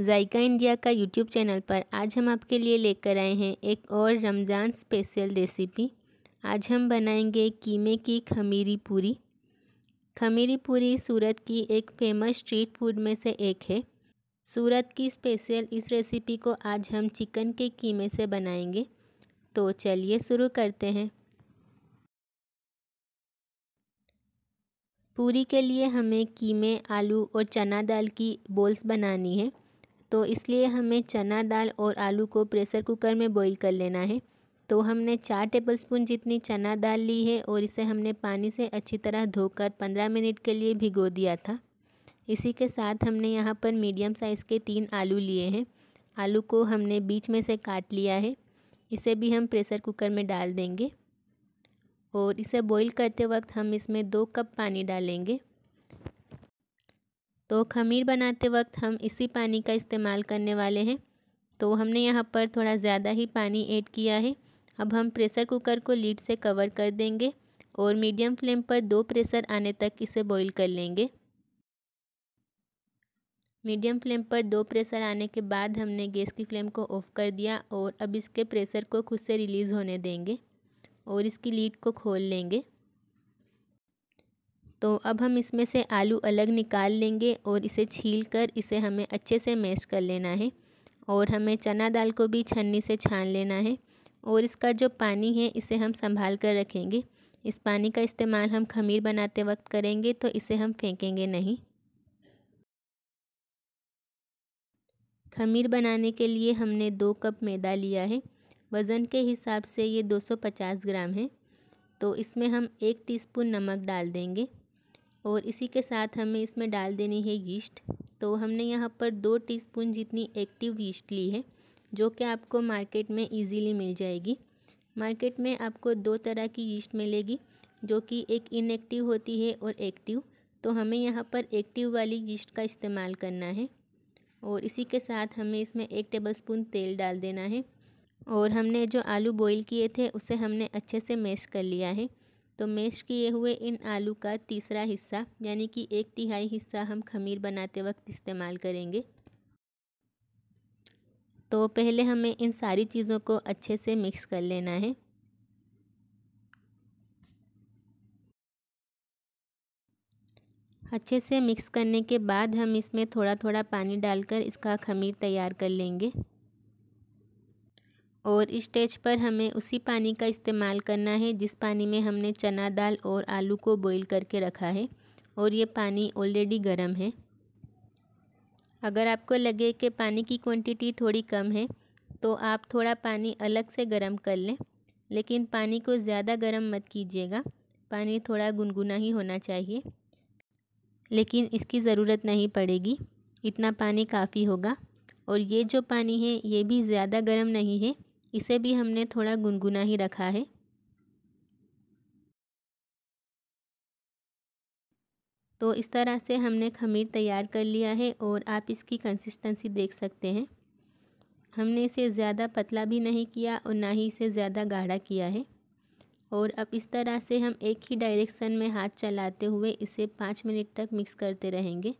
जायका India का YouTube channel पर आज हम आपके लिए लेकर आए हैं एक और रमज़ान स्पेशल रेसिपी आज हम बनाएंगे कीमे की खमीरी पूरी खमीरी पूरी सूरत की एक फेमस स्ट्रीट फूड में से एक है सूरत की स्पेशल इस रेसिपी को आज हम चिकन के कीमे से बनाएंगे तो चलिए शुरू करते हैं पूरी के लिए हमें कीमे आलू और चना दाल की बोल्स बनानी है तो इसलिए हमें चना दाल और आलू को प्रेशर कुकर में बॉईल कर लेना है तो हमने चार टेबल स्पून जितनी चना दाल ली है और इसे हमने पानी से अच्छी तरह धोकर पंद्रह मिनट के लिए भिगो दिया था इसी के साथ हमने यहाँ पर मीडियम साइज़ के तीन आलू लिए हैं आलू को हमने बीच में से काट लिया है इसे भी हम प्रेशर कुकर में डाल देंगे और इसे बॉईल करते वक्त हम इसमें दो कप पानी डालेंगे तो खमीर बनाते वक्त हम इसी पानी का इस्तेमाल करने वाले हैं तो हमने यहाँ पर थोड़ा ज़्यादा ही पानी ऐड किया है अब हम प्रेशर कुकर को लीड से कवर कर देंगे और मीडियम फ्लेम पर दो प्रेशर आने तक इसे बॉईल कर लेंगे मीडियम फ्लेम पर दो प्रेशर आने के बाद हमने गैस की फ्लेम को ऑफ़ कर दिया और अब इसके प्रेशर को खुद से रिलीज़ होने देंगे और इसकी लीड को खोल लेंगे तो अब हम इसमें से आलू अलग निकाल लेंगे और इसे छील कर इसे हमें अच्छे से मैश कर लेना है और हमें चना दाल को भी छन्नी से छान लेना है और इसका जो पानी है इसे हम संभाल कर रखेंगे इस पानी का इस्तेमाल हम खमीर बनाते वक्त करेंगे तो इसे हम फेंकेंगे नहीं खमीर बनाने के लिए हमने दो कप मैदा लिया है वज़न के हिसाब से ये 250 ग्राम है तो इसमें हम एक टीस्पून नमक डाल देंगे और इसी के साथ हमें इसमें डाल देनी है यीस्ट तो हमने यहाँ पर दो टीस्पून जितनी एक्टिव यीस्ट ली है जो कि आपको मार्केट में इजीली मिल जाएगी मार्केट में आपको दो तरह की यीस्ट मिलेगी जो कि एक इनएक्टिव होती है और एक्टिव तो हमें यहाँ पर एक्टिव वाली यीस्ट का इस्तेमाल करना है और इसी के साथ हमें इसमें एक स्पून तेल डाल देना है और हमने जो आलू बॉईल किए थे उसे हमने अच्छे से मैश कर लिया है तो मैश किए हुए इन आलू का तीसरा हिस्सा यानी कि एक तिहाई हिस्सा हम खमीर बनाते वक्त इस्तेमाल करेंगे तो पहले हमें इन सारी चीज़ों को अच्छे से मिक्स कर लेना है अच्छे से मिक्स करने के बाद हम इसमें थोड़ा थोड़ा पानी डालकर इसका खमीर तैयार कर लेंगे और स्टेज पर हमें उसी पानी का इस्तेमाल करना है जिस पानी में हमने चना दाल और आलू को बॉईल करके रखा है और ये पानी ऑलरेडी गर्म है अगर आपको लगे कि पानी की क्वांटिटी थोड़ी कम है तो आप थोड़ा पानी अलग से गर्म कर लें लेकिन पानी को ज़्यादा गर्म मत कीजिएगा पानी थोड़ा गुनगुना ही होना चाहिए लेकिन इसकी ज़रूरत नहीं पड़ेगी इतना पानी काफ़ी होगा और ये जो पानी है ये भी ज़्यादा गर्म नहीं है इसे भी हमने थोड़ा गुनगुना ही रखा है तो इस तरह से हमने खमीर तैयार कर लिया है और आप इसकी कंसिस्टेंसी देख सकते हैं हमने इसे ज़्यादा पतला भी नहीं किया और ना ही इसे ज़्यादा गाढ़ा किया है और अब इस तरह से हम एक ही डायरेक्शन में हाथ चलाते हुए इसे पाँच मिनट तक मिक्स करते रहेंगे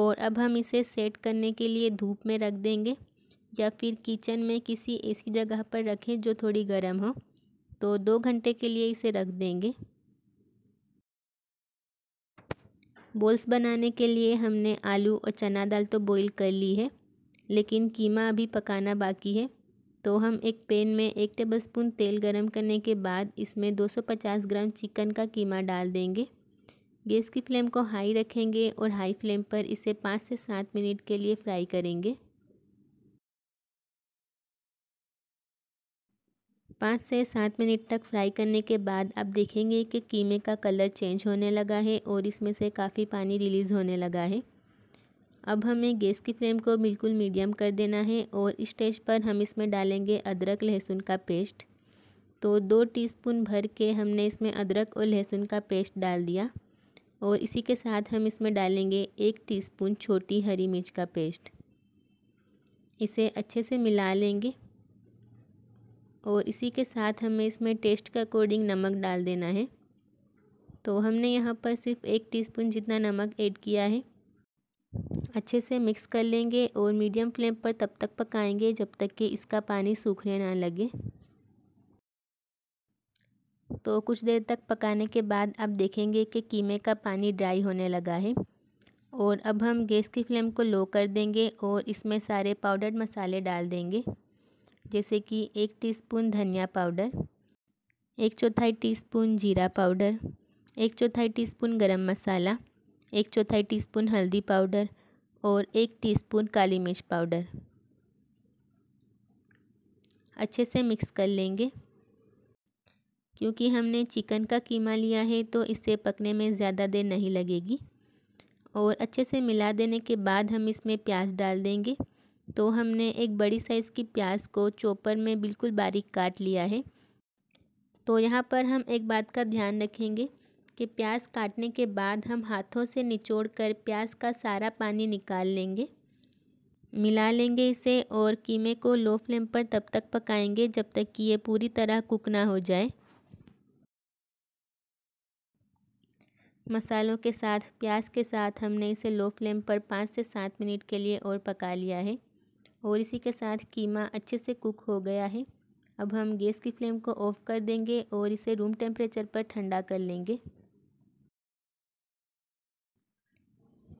और अब हम इसे सेट करने के लिए धूप में रख देंगे या फिर किचन में किसी ऐसी जगह पर रखें जो थोड़ी गर्म हो तो दो घंटे के लिए इसे रख देंगे बोल्स बनाने के लिए हमने आलू और चना दाल तो बॉईल कर ली है लेकिन कीमा अभी पकाना बाकी है तो हम एक पैन में एक टेबलस्पून तेल गरम करने के बाद इसमें 250 ग्राम चिकन का कीमा डाल देंगे गैस की फ्लेम को हाई रखेंगे और हाई फ्लेम पर इसे पाँच से सात मिनट के लिए फ्राई करेंगे पाँच से सात मिनट तक फ्राई करने के बाद आप देखेंगे कि कीमे का कलर चेंज होने लगा है और इसमें से काफ़ी पानी रिलीज़ होने लगा है अब हमें गैस की फ्लेम को बिल्कुल मीडियम कर देना है और स्टेज पर हम इसमें डालेंगे अदरक लहसुन का पेस्ट तो दो टीस्पून भर के हमने इसमें अदरक और लहसुन का पेस्ट डाल दिया और इसी के साथ हम इसमें डालेंगे एक टीस्पून छोटी हरी मिर्च का पेस्ट इसे अच्छे से मिला लेंगे और इसी के साथ हमें इसमें टेस्ट के अकॉर्डिंग नमक डाल देना है तो हमने यहाँ पर सिर्फ एक टीस्पून जितना नमक ऐड किया है अच्छे से मिक्स कर लेंगे और मीडियम फ्लेम पर तब तक पकाएंगे जब तक कि इसका पानी सूखने ना लगे तो कुछ देर तक पकाने के बाद आप देखेंगे कि कीमे का पानी ड्राई होने लगा है और अब हम गैस की फ्लेम को लो कर देंगे और इसमें सारे पाउडर्ड मसाले डाल देंगे जैसे कि एक टीस्पून धनिया पाउडर एक चौथाई टीस्पून जीरा पाउडर एक चौथाई टीस्पून गरम मसाला एक चौथाई टीस्पून हल्दी पाउडर और एक टीस्पून काली मिर्च पाउडर अच्छे से मिक्स कर लेंगे क्योंकि हमने चिकन का कीमा लिया है तो इसे पकने में ज़्यादा देर नहीं लगेगी और अच्छे से मिला देने के बाद हम इसमें प्याज डाल देंगे तो हमने एक बड़ी साइज़ की प्याज को चोपर में बिल्कुल बारीक काट लिया है तो यहाँ पर हम एक बात का ध्यान रखेंगे कि प्याज काटने के बाद हम हाथों से निचोड़ कर प्याज का सारा पानी निकाल लेंगे मिला लेंगे इसे और कीमे को लो फ्लेम पर तब तक पकाएंगे जब तक कि ये पूरी तरह कुक ना हो जाए मसालों के साथ प्याज के साथ हमने इसे लो फ्लेम पर पाँच से सात मिनट के लिए और पका लिया है और इसी के साथ कीमा अच्छे से कुक हो गया है अब हम गैस की फ्लेम को ऑफ़ कर देंगे और इसे रूम टेम्परेचर पर ठंडा कर लेंगे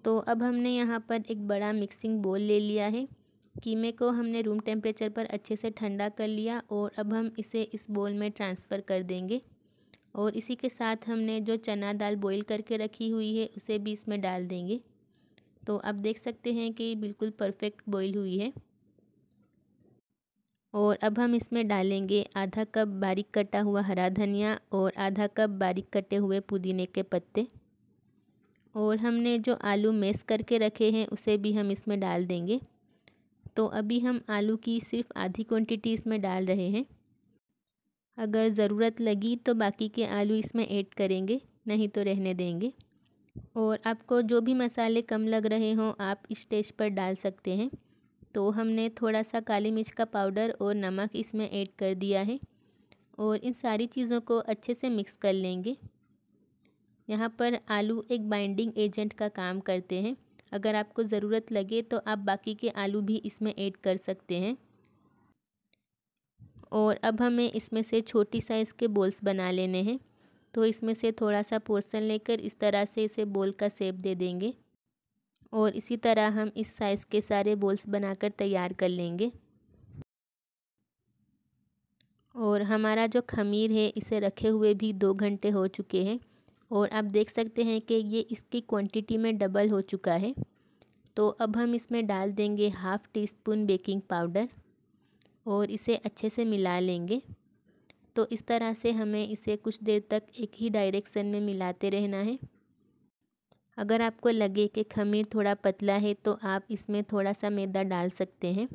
तो अब हमने यहाँ पर एक बड़ा मिक्सिंग बोल ले लिया है कीमे को हमने रूम टेम्परेचर पर अच्छे से ठंडा कर लिया और अब हम इसे इस बोल में ट्रांसफ़र कर देंगे और इसी के साथ हमने जो चना दाल बॉईल करके रखी हुई है उसे भी इसमें डाल देंगे तो आप देख सकते हैं कि बिल्कुल परफेक्ट बॉईल हुई है और अब हम इसमें डालेंगे आधा कप बारीक कटा हुआ हरा धनिया और आधा कप बारीक कटे हुए पुदीने के पत्ते और हमने जो आलू मेस करके रखे हैं उसे भी हम इसमें डाल देंगे तो अभी हम आलू की सिर्फ आधी क्वांटिटी इसमें डाल रहे हैं अगर ज़रूरत लगी तो बाकी के आलू इसमें ऐड करेंगे नहीं तो रहने देंगे और आपको जो भी मसाले कम लग रहे हों आप इस्टेज स्टेज पर डाल सकते हैं तो हमने थोड़ा सा काली मिर्च का पाउडर और नमक इसमें ऐड कर दिया है और इन सारी चीज़ों को अच्छे से मिक्स कर लेंगे यहाँ पर आलू एक बाइंडिंग एजेंट का काम करते हैं अगर आपको ज़रूरत लगे तो आप बाकी के आलू भी इसमें ऐड कर सकते हैं और अब हमें इसमें से छोटी साइज़ के बोल्स बना लेने हैं तो इसमें से थोड़ा सा पोर्सन लेकर इस तरह से इसे बोल का सेप दे देंगे और इसी तरह हम इस साइज़ के सारे बोल्स बनाकर तैयार कर लेंगे और हमारा जो खमीर है इसे रखे हुए भी दो घंटे हो चुके हैं और आप देख सकते हैं कि ये इसकी क्वांटिटी में डबल हो चुका है तो अब हम इसमें डाल देंगे half teaspoon baking powder और इसे अच्छे से मिला लेंगे तो इस तरह से हमें इसे कुछ देर तक एक ही डायरेक्शन में मिलाते रहना है अगर आपको लगे कि खमीर थोड़ा पतला है तो आप इसमें थोड़ा सा मैदा डाल सकते हैं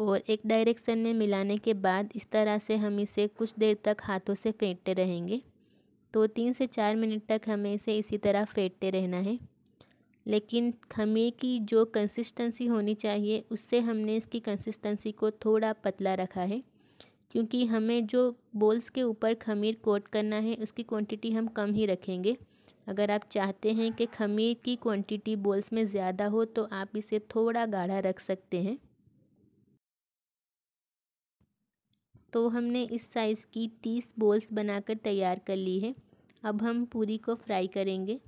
और एक डायरेक्शन में मिलाने के बाद इस तरह से हम इसे कुछ देर तक हाथों से फेंटते रहेंगे तो तीन से चार मिनट तक हमें इसे इसी तरह फेंटते रहना है लेकिन खमीर की जो कंसिस्टेंसी होनी चाहिए उससे हमने इसकी कंसिस्टेंसी को थोड़ा पतला रखा है क्योंकि हमें जो बोल्स के ऊपर खमीर कोट करना है उसकी क्वांटिटी हम कम ही रखेंगे अगर आप चाहते हैं कि खमीर की क्वांटिटी बोल्स में ज़्यादा हो तो आप इसे थोड़ा गाढ़ा रख सकते हैं तो हमने इस साइज़ की तीस बोल्स बनाकर तैयार कर ली है अब हम पूरी को फ्राई करेंगे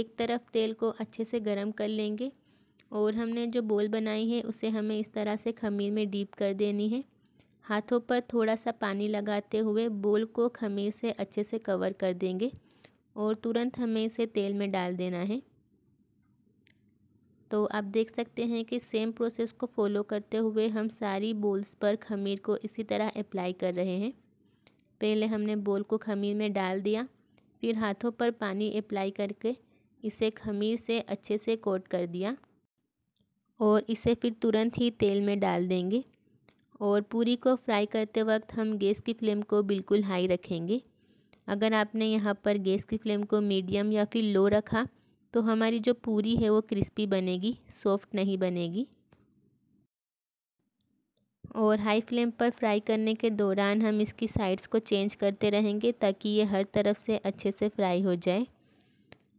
एक तरफ तेल को अच्छे से गरम कर लेंगे और हमने जो बोल बनाई है उसे हमें इस तरह से खमीर में डीप कर देनी है हाथों पर थोड़ा सा पानी लगाते हुए बोल को खमीर से अच्छे से कवर कर देंगे और तुरंत हमें इसे तेल में डाल देना है तो आप देख सकते हैं कि सेम प्रोसेस को फॉलो करते हुए हम सारी बोल्स पर खमीर को इसी तरह अप्लाई कर रहे हैं पहले हमने बोल को खमीर में डाल दिया फिर हाथों पर पानी अप्लाई करके इसे खमीर से अच्छे से कोट कर दिया और इसे फिर तुरंत ही तेल में डाल देंगे और पूरी को फ्राई करते वक्त हम गैस की फ्लेम को बिल्कुल हाई रखेंगे अगर आपने यहाँ पर गैस की फ्लेम को मीडियम या फिर लो रखा तो हमारी जो पूरी है वो क्रिस्पी बनेगी सॉफ्ट नहीं बनेगी और हाई फ्लेम पर फ्राई करने के दौरान हम इसकी साइड्स को चेंज करते रहेंगे ताकि ये हर तरफ से अच्छे से फ्राई हो जाए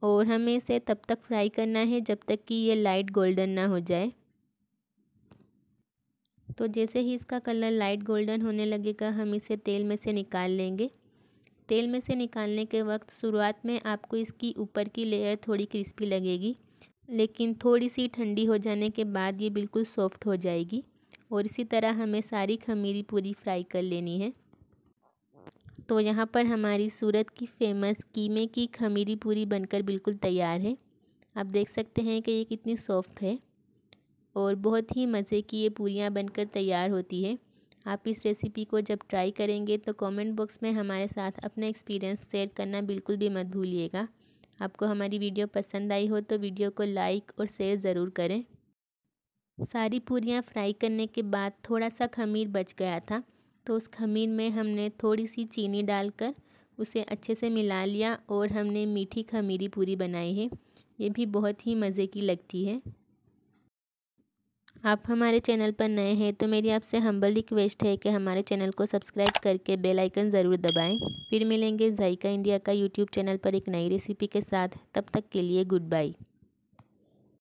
और हमें इसे तब तक फ्राई करना है जब तक कि ये लाइट गोल्डन ना हो जाए तो जैसे ही इसका कलर लाइट गोल्डन होने लगेगा हम इसे तेल में से निकाल लेंगे तेल में से निकालने के वक्त शुरुआत में आपको इसकी ऊपर की लेयर थोड़ी क्रिस्पी लगेगी लेकिन थोड़ी सी ठंडी हो जाने के बाद ये बिल्कुल सॉफ्ट हो जाएगी और इसी तरह हमें सारी खमीरी पूरी फ्राई कर लेनी है तो यहाँ पर हमारी सूरत की फेमस कीमे की खमीरी पूरी बनकर बिल्कुल तैयार है आप देख सकते हैं कि ये कितनी सॉफ्ट है और बहुत ही मज़े की ये पूरियाँ बनकर तैयार होती है आप इस रेसिपी को जब ट्राई करेंगे तो कमेंट बॉक्स में हमारे साथ अपना एक्सपीरियंस शेयर करना बिल्कुल भी मत भूलिएगा आपको हमारी वीडियो पसंद आई हो तो वीडियो को लाइक और शेयर ज़रूर करें सारी पूरियाँ फ्राई करने के बाद थोड़ा सा खमीर बच गया था तो उस खमीर में हमने थोड़ी सी चीनी डालकर उसे अच्छे से मिला लिया और हमने मीठी खमीरी पूरी बनाई है ये भी बहुत ही मज़े की लगती है आप हमारे चैनल पर नए हैं तो मेरी आपसे हम्बल रिक्वेस्ट है कि हमारे चैनल को सब्सक्राइब करके बेल आइकन ज़रूर दबाएं फिर मिलेंगे जायका इंडिया का यूट्यूब चैनल पर एक नई रेसिपी के साथ तब तक के लिए गुड बाय